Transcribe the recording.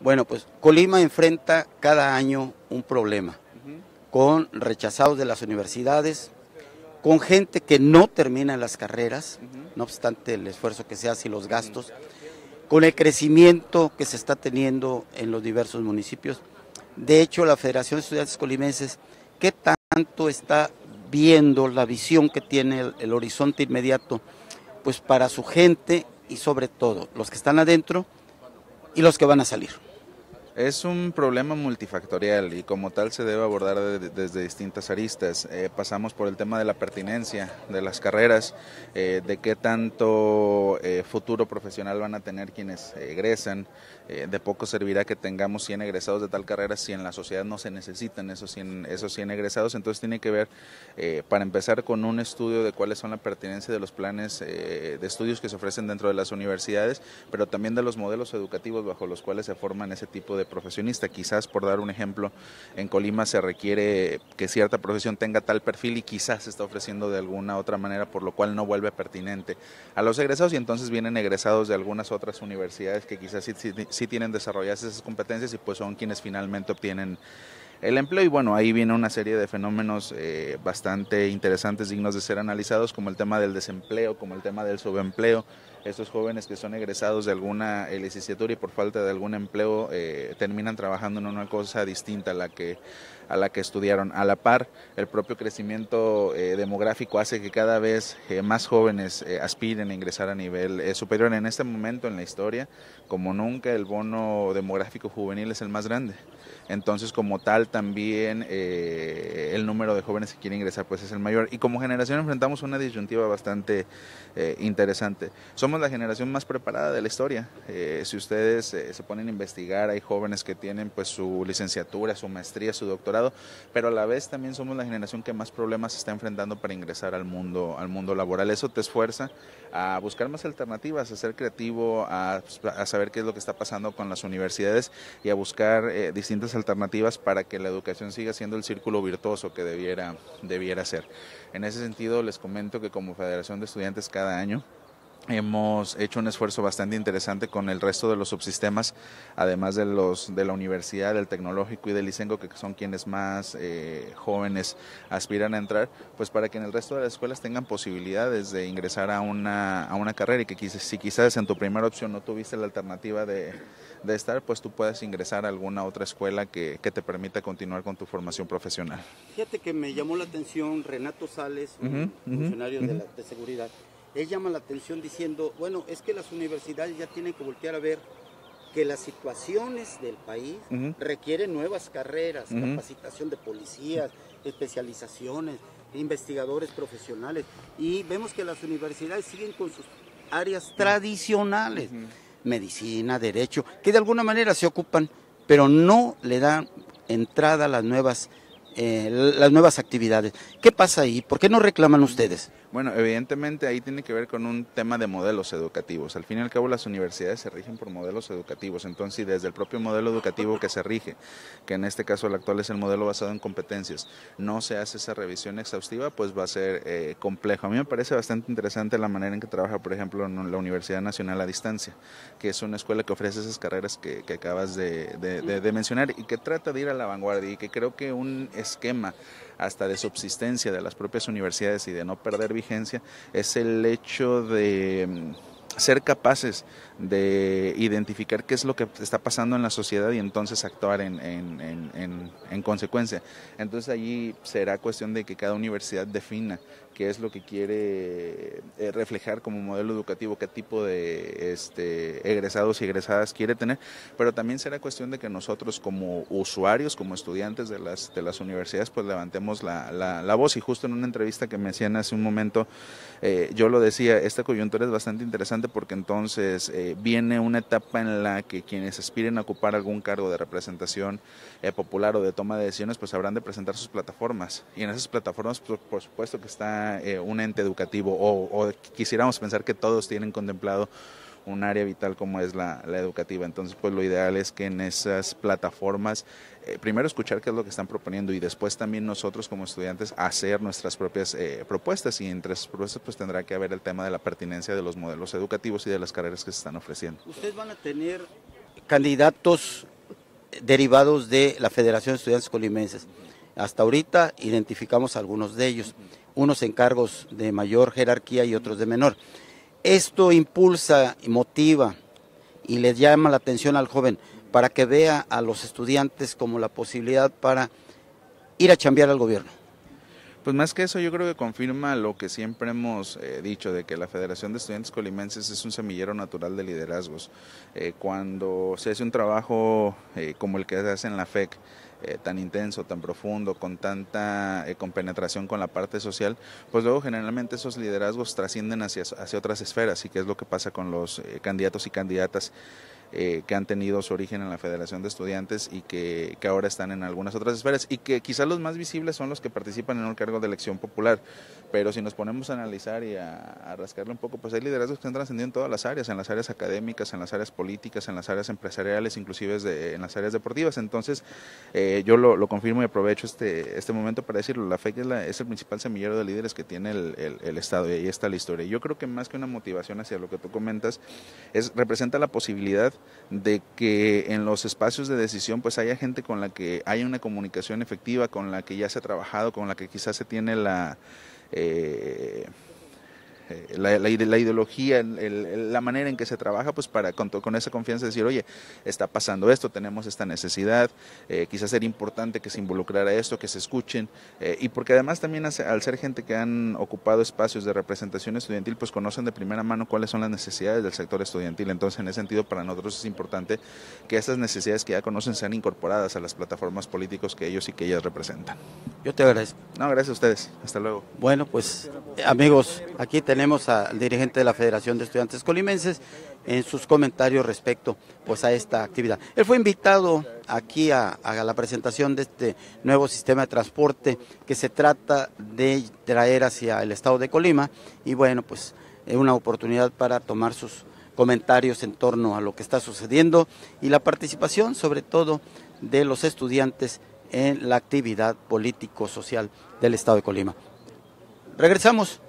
Bueno, pues Colima enfrenta cada año un problema con rechazados de las universidades, con gente que no termina las carreras, no obstante el esfuerzo que se hace y los gastos, con el crecimiento que se está teniendo en los diversos municipios. De hecho, la Federación de Estudiantes Colimenses, ¿qué tanto está viendo la visión que tiene el, el horizonte inmediato? Pues para su gente y sobre todo los que están adentro y los que van a salir. Es un problema multifactorial y como tal se debe abordar desde distintas aristas. Eh, pasamos por el tema de la pertinencia de las carreras, eh, de qué tanto eh, futuro profesional van a tener quienes egresan. de poco servirá que tengamos 100 egresados de tal carrera si en la sociedad no se necesitan esos 100, esos 100 egresados. Entonces tiene que ver, para empezar, con un estudio de cuáles son la pertinencia de los planes de estudios que se ofrecen dentro de las universidades, pero también de los modelos educativos bajo los cuales se forman ese tipo de profesionista. Quizás, por dar un ejemplo, en Colima se requiere que cierta profesión tenga tal perfil y quizás se está ofreciendo de alguna otra manera, por lo cual no vuelve pertinente a los egresados y entonces vienen egresados de algunas otras universidades que quizás sí, tienen desarrolladas esas competencias y pues son quienes finalmente obtienen el empleo. Y bueno, ahí viene una serie de fenómenos eh, bastante interesantes, dignos de ser analizados, como el tema del desempleo, como el tema del subempleo. Estos jóvenes que son egresados de alguna eh, licenciatura y por falta de algún empleo eh, terminan trabajando en una cosa distinta a la que a la que estudiaron. A la par, el propio crecimiento eh, demográfico hace que cada vez eh, más jóvenes eh, aspiren a ingresar a nivel superior. En este momento en la historia, como nunca, el bono demográfico juvenil es el más grande. Entonces, como tal, también el número de jóvenes que quieren ingresar pues es el mayor. Y como generación enfrentamos una disyuntiva bastante interesante. Somos la generación más preparada de la historia. si ustedes se ponen a investigar, hay jóvenes que tienen pues su licenciatura, su maestría, su doctorado pero a la vez también somos la generación que más problemas está enfrentando para ingresar al mundo, al mundo laboral. Eso te esfuerza a buscar más alternativas, a ser creativo, a, saber qué es lo que está pasando con las universidades y a buscar eh, distintas alternativas para que la educación siga siendo el círculo virtuoso que debiera, debiera ser. En ese sentido, les comento que como Federación de Estudiantes cada año Hemos hecho un esfuerzo bastante interesante con el resto de los subsistemas, además de los de la universidad, del tecnológico y del licengo, que son quienes más eh, jóvenes aspiran a entrar, pues para que en el resto de las escuelas tengan posibilidades de ingresar a una, a una carrera y que si quizás en tu primera opción no tuviste la alternativa de, estar, pues tú puedas ingresar a alguna otra escuela que, te permita continuar con tu formación profesional. Fíjate que me llamó la atención Renato Sales, un funcionario de, de seguridad él llama la atención diciendo, bueno, es que las universidades ya tienen que voltear a ver que las situaciones del país requieren nuevas carreras, capacitación de policías, especializaciones, investigadores profesionales. Y vemos que las universidades siguen con sus áreas tradicionales, medicina, derecho, que de alguna manera se ocupan, pero no le dan entrada a las nuevas, eh, las nuevas actividades. ¿Qué pasa ahí? ¿Por qué no reclaman ustedes? Bueno, evidentemente ahí tiene que ver con un tema de modelos educativos. Al fin y al cabo las universidades se rigen por modelos educativos. Entonces, desde el propio modelo educativo que se rige, que en este caso el actual es el modelo basado en competencias, no se hace esa revisión exhaustiva, pues va a ser eh, complejo. A mí me parece bastante interesante la manera en que trabaja, por ejemplo, la Universidad Nacional a Distancia, que es una escuela que ofrece esas carreras que, acabas de, de mencionar y que trata de ir a la vanguardia y que creo que un esquema hasta de subsistencia de las propias universidades y de no perder vigencia, es el hecho de mm, ser capaces de identificar qué es lo que está pasando en la sociedad y entonces actuar en, consecuencia. Entonces allí será cuestión de que cada universidad defina qué es lo que quiere eh, reflejar como modelo educativo, qué tipo de este, egresados y egresadas quiere tener, pero también será cuestión de que nosotros como usuarios, como estudiantes de las, de las universidades, pues levantemos la, voz. Y justo en una entrevista que me hacían hace un momento, eh, yo lo decía, esta coyuntura es bastante interesante porque entonces eh, viene una etapa en la que quienes aspiren a ocupar algún cargo de representación popular o de toma de decisiones, pues habrán de presentar sus plataformas. Y en esas plataformas, pues, por, supuesto que están eh, un ente educativo o, quisiéramos pensar que todos tienen contemplado un área vital como es la, educativa. Entonces, pues lo ideal es que en esas plataformas, eh, primero escuchar qué es lo que están proponiendo y después también nosotros como estudiantes hacer nuestras propias eh, propuestas y entre esas propuestas pues tendrá que haber el tema de la pertinencia de los modelos educativos y de las carreras que se están ofreciendo. ¿Ustedes van a tener candidatos derivados de la Federación de Estudiantes Colimenses? Hasta ahorita identificamos algunos de ellos, unos cargos de mayor jerarquía y otros de menor. Esto impulsa, y motiva y les llama la atención al joven para que vea a los estudiantes como la posibilidad para ir a chambear al gobierno. Pues más que eso, yo creo que confirma lo que siempre hemos eh, dicho, de que la Federación de Estudiantes Colimenses es un semillero natural de liderazgos. Eh, cuando se hace un trabajo eh, como el que se hace en la FEC, eh, tan intenso, tan profundo, con tanta eh, compenetración con la parte social, pues luego generalmente esos liderazgos trascienden hacia, hacia otras esferas y que es lo que pasa con los eh, candidatos y candidatas eh, que han tenido su origen en la Federación de Estudiantes y que, que, ahora están en algunas otras esferas y que quizás los más visibles son los que participan en un cargo de elección popular, pero si nos ponemos a analizar y a, rascarle un poco, pues hay liderazgos que han trascendido en todas las áreas, en las áreas académicas, en las áreas políticas, en las áreas empresariales, inclusive en las áreas deportivas, entonces eh, yo lo, confirmo y aprovecho este, este momento para decirlo, la FEC es, la, es el principal semillero de líderes que tiene el, Estado y ahí está la historia. Yo creo que más que una motivación hacia lo que tú comentas, es representa la posibilidad de que en los espacios de decisión pues haya gente con la que haya una comunicación efectiva, con la que ya se ha trabajado, con la que quizás se tiene la... Eh, eh, la, la, ideología, la manera en que se trabaja, pues para con, con, esa confianza decir, oye, está pasando esto, tenemos esta necesidad, eh, quizás sería importante que se involucrara esto, que se escuchen, eh, y porque además también al ser gente que han ocupado espacios de representación estudiantil, pues conocen de primera mano cuáles son las necesidades del sector estudiantil. Entonces, en ese sentido, para nosotros es importante que esas necesidades que ya conocen sean incorporadas a las plataformas políticas que ellos y que ellas representan. Yo te agradezco. No, gracias a ustedes. Hasta luego. Bueno, pues amigos, aquí tenemos tenemos al dirigente de la Federación de Estudiantes Colimenses en sus comentarios respecto pues, a esta actividad. Él fue invitado aquí a, a la presentación de este nuevo sistema de transporte que se trata de traer hacia el estado de Colima y bueno, pues es una oportunidad para tomar sus comentarios en torno a lo que está sucediendo y la participación sobre todo de los estudiantes en la actividad político-social del Estado de Colima. Regresamos.